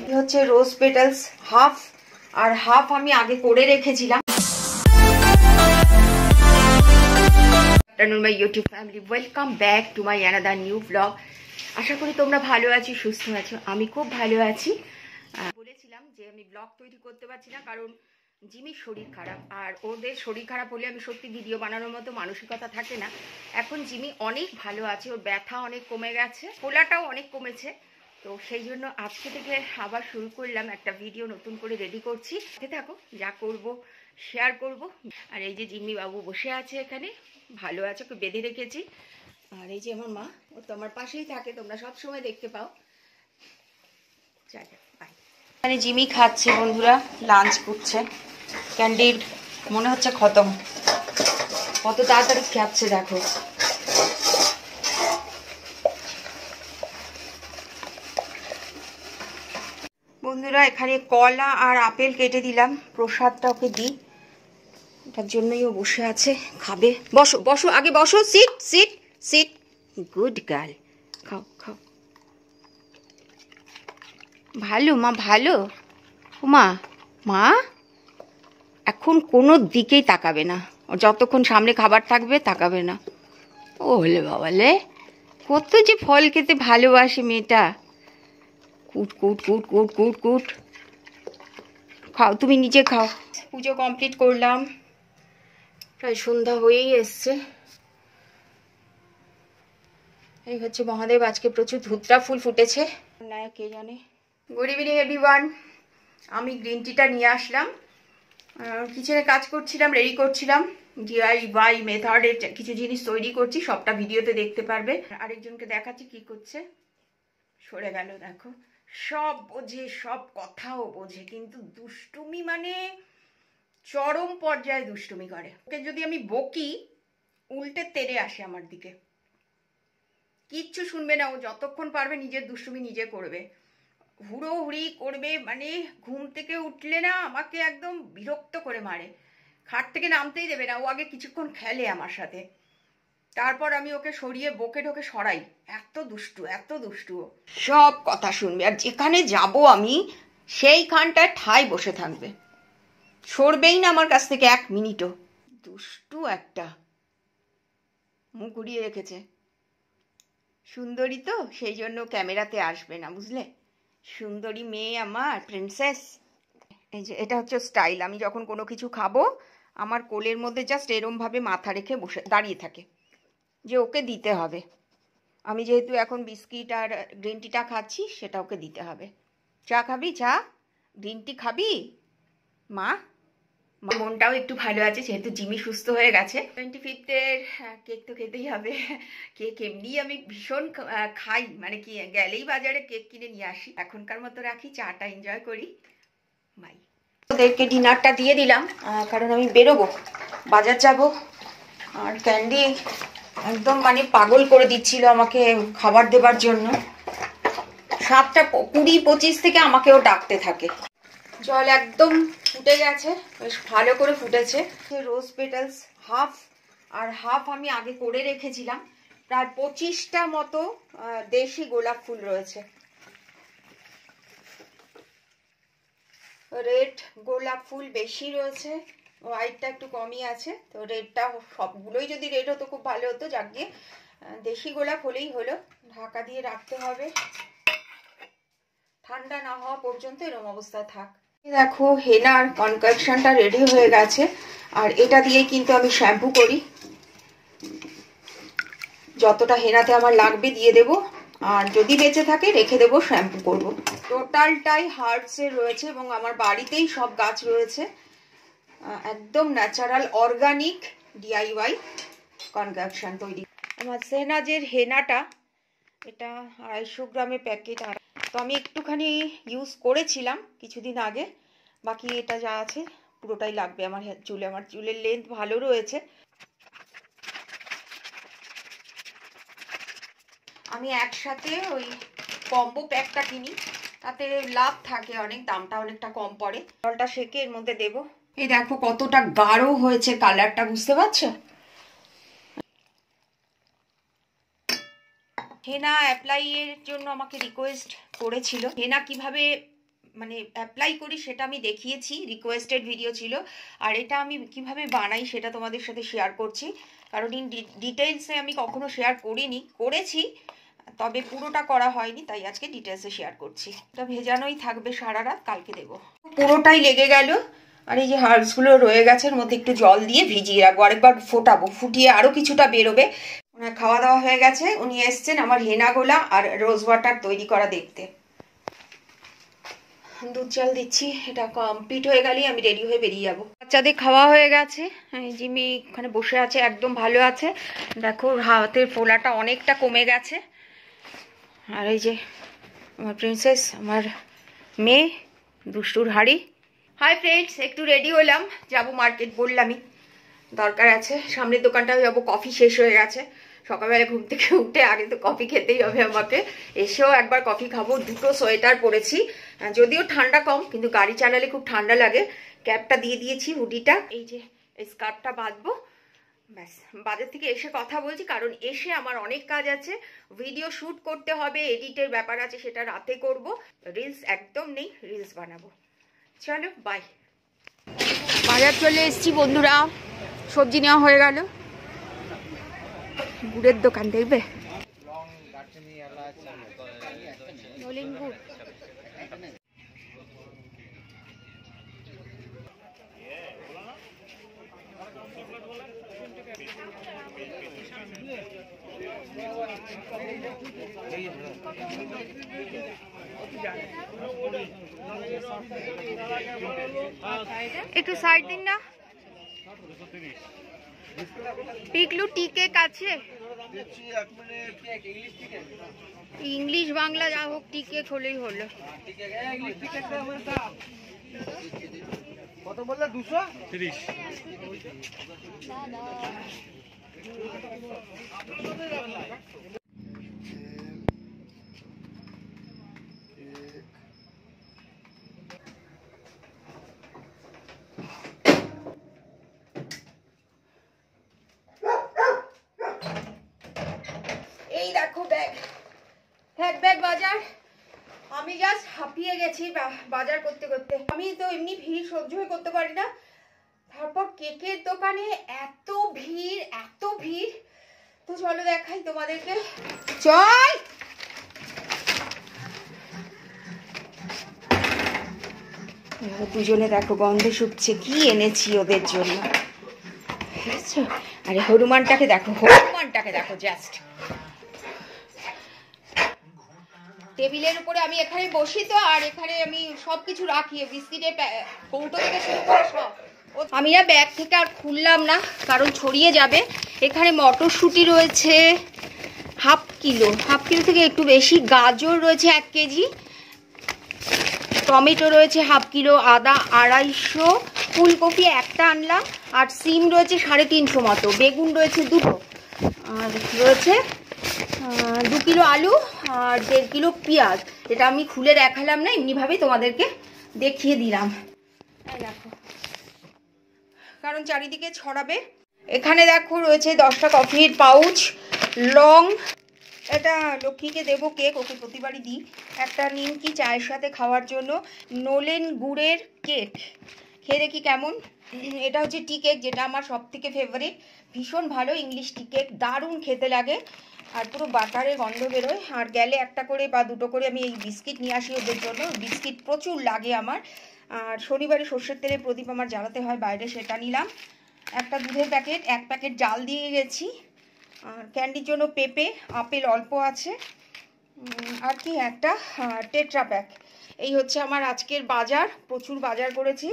মধ্যে হচ্ছে rose petals half আর হাফ আমি আগে করে রেখেছিলাম খুব ভালো আছি বলেছিলাম যে আমি ব্লগ তৈরি করতে পারছি না কারণ শরীর খারাপ আর ওদের শরীর খারাপ হলে আমি সত্যি ভিডিও বানানোর মতো মানসিকতা থাকে না এখন জিমি অনেক ভালো আছে ওর ব্যথা অনেক কমে গেছে খোলাটাও অনেক কমেছে তো সেই জন্য আজকে থেকে আবার শুরু করলাম একটা ভিডিও নতুন করে রেডি করছি থাকো যা করব শেয়ার করব আর এই যে জিম্মি বাবু বসে আছে এখানে ভালো আছে ওকে বেঁধে রেখেছি আর এই যে আমার মা ও তো আমার পাশেই থাকে তোমরা সব সময় দেখতে পাও চলো বাই এখানে জিমি খাচ্ছে বন্ধুরা লাঞ্চ করছে ক্যান্ডিড মনে হচ্ছে খতম কত তাড়াতাড়ি খাচ্ছে দেখো বন্ধুরা এখানে কলা আর আপেল কেটে দিলাম প্রসাদটা ওকে দিই ওটার জন্যই ও বসে আছে খাবে বসো বসো আগে বসো sit sit sit good girl খাও খাও ভালো মা ভালো মা মা এখন কোনো দিকেই তাকাবে না ও যতক্ষণ সামনে খাবার থাকবে তাকাবে না ও হলে বাবালে কত যে ফল খেতে ভালোবাসে মেয়েটা কুট কুট কুট কুট কুট কুট খাও তুমি নিজে খাও পুজো কমপ্লিট করলাম প্রায় সন্ধ্যা হয়েই এসছে এই হচ্ছে মহাদেব আজকে প্রচুর ধুতরা ফুল ফুটেছে না কে জানে গুড ইভিনিং এভরিওয়ান আমি গ্রিন টিটা নিয়ে আসলাম কিচেনে কাজ করছিলাম রেডি করছিলাম বাই মেথডের কিছু জিনিস তৈরি করছি সবটা ভিডিওতে দেখতে পারবে আরেকজনকে দেখাচ্ছি কি করছে সরে গেল দেখো সব বোঝে সব কথাও বোঝে কিন্তু দুষ্টুমি মানে চরম পর্যায়ে দুষ্টুমি করে ওকে যদি আমি বকি উল্টে তেরে আসে আমার দিকে কিচ্ছু শুনবে না ও যতক্ষণ পারবে নিজের দুষ্টুমি নিজে করবে হুড়োহুড়ি করবে মানে ঘুম থেকে উঠলে না আমাকে একদম বিরক্ত করে মারে খাট থেকে নামতেই দেবে না ও আগে কিছুক্ষণ খেলে আমার সাথে তারপর আমি ওকে সরিয়ে বকে ঢোকে সরাই এত দুষ্টু এত দুষ্টু সব কথা শুনবে আর যেখানে যাব আমি সেইখানটায় ঠাই বসে থাকবে সরবেই না আমার কাছ থেকে এক মিনিটও দুষ্টু একটা মুখ ঘুরিয়ে রেখেছে সুন্দরী তো সেই জন্য ক্যামেরাতে আসবে না বুঝলে সুন্দরী মেয়ে আমার প্রিন্সেস এই যে এটা হচ্ছে স্টাইল আমি যখন কোনো কিছু খাবো আমার কোলের মধ্যে জাস্ট এরমভাবে মাথা রেখে বসে দাঁড়িয়ে থাকে যে ওকে দিতে হবে আমি যেহেতু এখন বিস্কিট আর গ্রিন টিটা খাচ্ছি সেটা ওকে দিতে হবে চা খাবি চা গ্রিন টি খাবি মা মনটাও একটু ভালো আছে যেহেতু জিমি সুস্থ হয়ে গেছে টোয়েন্টি ফিফথের হ্যাঁ, কেক তো খেতেই হবে কেক এমনি আমি ভীষণ খাই মানে কি গেলেই বাজারে কেক কিনে নিয়ে আসি এখনকার মতো রাখি চাটা এনজয় করি বাই ওদেরকে ডিনারটা দিয়ে দিলাম কারণ আমি বেরোবো বাজার যাব আর ক্যান্ডি একদম মানে পাগল করে দিচ্ছিল আমাকে খাবার দেবার জন্য সাতটা কুড়ি পঁচিশ থেকে আমাকেও ডাকতে থাকে জল একদম ফুটে গেছে বেশ ভালো করে ফুটেছে রোজ পেটালস হাফ আর হাফ আমি আগে করে রেখেছিলাম প্রায় পঁচিশটা মতো দেশি গোলাপ ফুল রয়েছে রেড গোলাপ ফুল বেশি রয়েছে হোয়াইটটা একটু কমই আছে তো রেডটা সবগুলোই যদি রেড হতো খুব ভালো হতো যাকে দেশি গোলাপ হলেই হলো ঢাকা দিয়ে রাখতে হবে ঠান্ডা না হওয়া পর্যন্ত এরম অবস্থায় থাক দেখো হেনার কনকাকশনটা রেডি হয়ে গেছে আর এটা দিয়ে কিন্তু আমি শ্যাম্পু করি যতটা হেনাতে আমার লাগবে দিয়ে দেব আর যদি বেঁচে থাকে রেখে দেব শ্যাম্পু করব টোটালটাই হার্বসের রয়েছে এবং আমার বাড়িতেই সব গাছ রয়েছে একদম ন্যাচারাল অর্গানিক ডিআইওয়াই কনকাকশন তৈরি আমার সেনাজের হেনাটা এটা আড়াইশো গ্রামে প্যাকেট আর তো আমি একটুখানি ইউজ করেছিলাম কিছুদিন আগে বাকি এটা যা আছে পুরোটাই লাগবে আমার চুলে আমার চুলের লেন্থ ভালো রয়েছে আমি একসাথে ওই কম্বো প্যাকটা কিনি তাতে লাভ থাকে অনেক দামটা অনেকটা কম পড়ে জলটা সেকে এর মধ্যে দেবো এই দেখো কতটা গাঢ় হয়েছে কালারটা বুঝতে পারছো হেনা অ্যাপ্লাইয়ের জন্য আমাকে রিকোয়েস্ট করেছিল হেনা কিভাবে মানে অ্যাপ্লাই করি সেটা আমি দেখিয়েছি রিকোয়েস্টেড ভিডিও ছিল আর এটা আমি কিভাবে বানাই সেটা তোমাদের সাথে শেয়ার করছি কারণ ইন ডিটেলসে আমি কখনো শেয়ার করিনি করেছি তবে পুরোটা করা হয়নি তাই আজকে ডিটেলসে শেয়ার করছি তো ভেজানোই থাকবে সারা রাত কালকে দেবো পুরোটাই লেগে গেল আর এই যে হার্বসগুলো রয়ে গেছে এর মধ্যে একটু জল দিয়ে ভিজিয়ে রাখবো আরেকবার ফোটাবো ফুটিয়ে আরও কিছুটা বেরোবে ওনার খাওয়া দাওয়া হয়ে গেছে উনি এসছেন আমার হেনাগোলা আর রোজ ওয়াটার তৈরি করা দেখতে দুধ চাল দিচ্ছি এটা কমপ্লিট হয়ে গেলেই আমি রেডি হয়ে বেরিয়ে যাবো বাচ্চাদের খাওয়া হয়ে গেছে জিমি ওখানে বসে আছে একদম ভালো আছে দেখো হাতের ফোলাটা অনেকটা কমে গেছে আর এই যে আমার প্রিন্সেস আমার মেয়ে দুষ্টুর হাড়ি হাই ফ্রেন্ডস একটু রেডি হলাম যাব মার্কেট বললামই দরকার আছে সামনের দোকানটা যাবো কফি শেষ হয়ে গেছে সকালবেলা ঘুম থেকে উঠে আগে তো কফি খেতেই হবে আমাকে এসেও একবার কফি খাবো দুটো সোয়েটার পরেছি যদিও ঠান্ডা কম কিন্তু গাড়ি চালালে খুব ঠান্ডা লাগে ক্যাবটা দিয়ে দিয়েছি হুডিটা এই যে স্কার্ফটা বাঁধবো ব্যাস বাজার থেকে এসে কথা বলছি কারণ এসে আমার অনেক কাজ আছে ভিডিও শ্যুট করতে হবে এডিটের ব্যাপার আছে সেটা রাতে করব রিলস একদম নেই রিলস বানাবো চলো বাই বাজার চলে এসছি বন্ধুরা সবজি নেওয়া হয়ে গেল গুড়ের দোকান দেখবে গুড় একটু সাইড দিন না পিকলু টিকে কাছে ইংলিশ বাংলা যা হোক টিকে হলেই হলো কত বললে দুশো তিরিশ দেখো ব্যাগ এক ব্যাগ বাজার আমি জাস্ট হাঁপিয়ে গেছি বাজার করতে করতে আমি তো এমনি ভিড় সহ্যই করতে পারি না তারপর কেকের দোকানে এত ভিড় এত ভিড় তো চলো দেখাই তোমাদেরকে চল দুজনে দেখো গন্ধে শুকছে কি এনেছি ওদের জন্য আরে হনুমানটাকে দেখো হনুমানটাকে দেখো জাস্ট টেবিলের উপরে আমি এখানে বসি তো আর এখানে আমি সব কিছু রাখি বিস্কিটের কৌটো থেকে শুরু করে সব আমি না ব্যাগ থেকে আর খুললাম না কারণ ছড়িয়ে যাবে এখানে মটরশুঁটি রয়েছে হাফ কিলো হাফ কিলো থেকে একটু বেশি গাজর রয়েছে এক কেজি টমেটো রয়েছে হাফ কিলো আদা আড়াইশো ফুলকপি একটা আনলাম আর সিম রয়েছে সাড়ে তিনশো মতো বেগুন রয়েছে দুটো আর রয়েছে দু কিলো আলু আর দেড় কিলো পেঁয়াজ এটা আমি খুলে দেখালাম না এমনিভাবেই তোমাদেরকে দেখিয়ে দিলাম দেখো কারণ চারিদিকে ছড়াবে এখানে দেখো রয়েছে দশটা কফির পাউচ লং এটা লক্ষ্মীকে দেবো কেক ওকে প্রতিবারই দিই একটা নিমকি চায়ের সাথে খাওয়ার জন্য নোলেন গুড়ের কেক খেয়ে দেখি কেমন এটা হচ্ছে টি কেক যেটা আমার সবথেকে ফেভারিট ভীষণ ভালো ইংলিশ টি কেক দারুণ খেতে লাগে আর পুরো বাটারে গন্ধ বেরোয় আর গেলে একটা করে বা দুটো করে আমি এই বিস্কিট নিয়ে আসি ওদের জন্য বিস্কিট প্রচুর লাগে আমার আর শনিবারে সর্ষের তেলে প্রদীপ আমার জ্বালাতে হয় বাইরে সেটা নিলাম একটা দুধের প্যাকেট এক প্যাকেট জাল দিয়ে গেছি আর ক্যান্ডির জন্য পেঁপে আপেল অল্প আছে আর কি একটা হ্যাঁ, টেট্রা প্যাক এই হচ্ছে আমার আজকের বাজার প্রচুর বাজার করেছি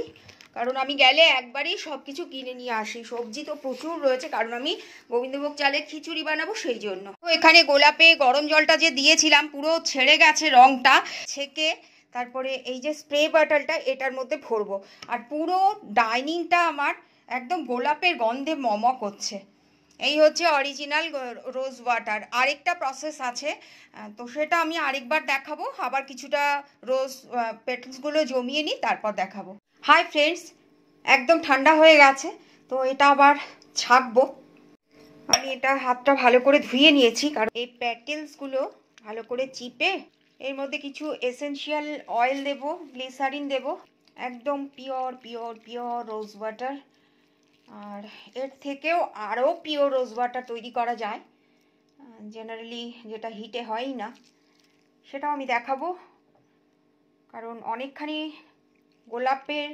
কারণ আমি গেলে একবারেই সব কিছু কিনে নিয়ে আসি সবজি তো প্রচুর রয়েছে কারণ আমি গোবিন্দভোগ চালের খিচুড়ি বানাবো সেই জন্য তো এখানে গোলাপে গরম জলটা যে দিয়েছিলাম পুরো ছেড়ে গেছে রংটা ছেঁকে তারপরে এই যে স্প্রে বাটালটা এটার মধ্যে ভরবো আর পুরো ডাইনিংটা আমার একদম গোলাপের গন্ধে মম করছে এই হচ্ছে অরিজিনাল রোজ ওয়াটার আরেকটা প্রসেস আছে তো সেটা আমি আরেকবার দেখাবো আবার কিছুটা রোজ পেটেলসগুলো জমিয়ে নিই তারপর দেখাবো হাই ফ্রেন্ডস একদম ঠান্ডা হয়ে গেছে তো এটা আবার ছাঁকবো আমি এটা হাতটা ভালো করে ধুয়ে নিয়েছি কারণ এই প্যাটেলসগুলো ভালো করে চিপে এর মধ্যে কিছু এসেন্সিয়াল অয়েল দেব গ্লিসারিন দেব একদম pure pure pure rose water আর এর থেকেও আরও পিওর রোজ ওয়াটার তৈরি করা যায় জেনারেলি যেটা হিটে হয় না সেটাও আমি দেখাবো কারণ অনেকখানি গোলাপের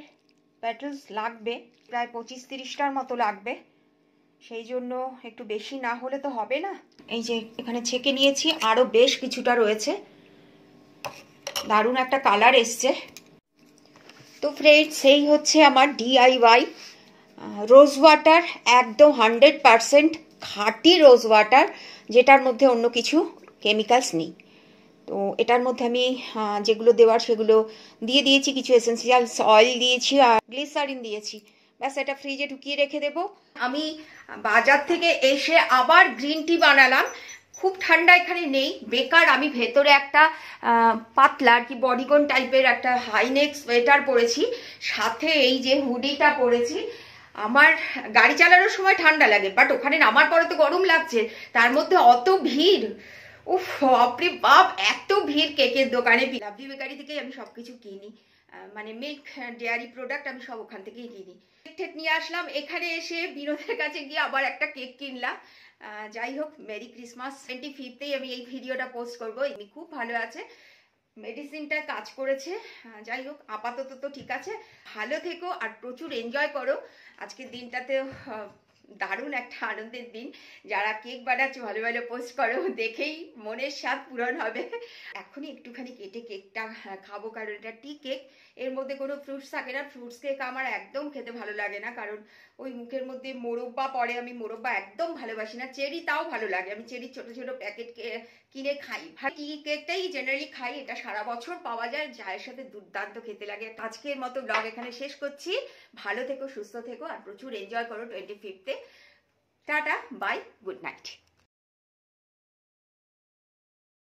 পেটালস লাগবে প্রায় পঁচিশ তিরিশটার মতো লাগবে সেই জন্য একটু বেশি না হলে তো হবে না এই যে এখানে ছেঁকে নিয়েছি আরও বেশ কিছুটা রয়েছে দারুণ একটা কালার এসছে তো ফ্রেন্ড সেই হচ্ছে আমার ডিআইওয়াই রোজ ওয়াটার একদম হান্ড্রেড পারসেন্ট খাঁটি রোজ ওয়াটার যেটার মধ্যে অন্য কিছু কেমিক্যালস নেই তো এটার মধ্যে আমি যেগুলো দেওয়ার সেগুলো দিয়ে দিয়েছি কিছু এসেন্সিয়াল অয়েল দিয়েছি আর গ্লিসারিন দিয়েছি ব্যাস এটা ফ্রিজে ঢুকিয়ে রেখে দেব আমি বাজার থেকে এসে আবার গ্রিন টি বানালাম খুব ঠান্ডা এখানে নেই বেকার আমি ভেতরে একটা পাতলা আর কি বডিগন টাইপের একটা হাইনেক সোয়েটার পরেছি সাথে এই যে হুডিটা পরেছি আমার গাড়ি চালানোর সময় ঠান্ডা লাগে বাট ওখানে নামার পরে তো গরম লাগছে তার মধ্যে অত ভিড় উফ বাপরে বাপ এত ভিড় কেকের দোকানে লাভলি বেকারি থেকেই আমি সব কিছু কিনি মানে মিল্ক ডেয়ারি প্রোডাক্ট আমি সব ওখান থেকেই কিনি ঠেক নিয়ে আসলাম এখানে এসে বিনোদের কাছে গিয়ে আবার একটা কেক কিনলাম যাই হোক মেরি ক্রিসমাস টোয়েন্টি ফিফতেই আমি এই ভিডিওটা পোস্ট করবো এমনি খুব ভালো আছে মেডিসিনটা কাজ করেছে যাই হোক আপাতত তো ঠিক আছে ভালো থেকো আর প্রচুর এনজয় করো আজকের দিনটাতে দারুণ একটা আনন্দের দিন যারা কেক বানাচ্ছ ভালো ভালো পোস্ট করো দেখেই মনের স্বাদ পূরণ হবে এখনই একটুখানি কেটে কেকটা হ্যাঁ, খাবো কারণ এটা টি কেক এর মধ্যে কোনো ফ্রুটস থাকে না ফ্রুটস কেক আমার একদম খেতে ভালো লাগে না কারণ ওই মুখের মধ্যে মোরব্বা পরে আমি মোরব্বা একদম ভালোবাসি না চেরি তাও ভালো লাগে আমি চেরির ছোট ছোট প্যাকেট কিনে খাই টি কেকটাই জেনারেলি খাই এটা সারা বছর পাওয়া যায় চায়ের সাথে দুর্দান্ত খেতে লাগে আজকের মতো ব্লগ এখানে শেষ করছি ভালো থেকো সুস্থ থেকো আর প্রচুর এনজয় করো টোয়েন্টি ফিফতে টাটা বাই গুড নাইট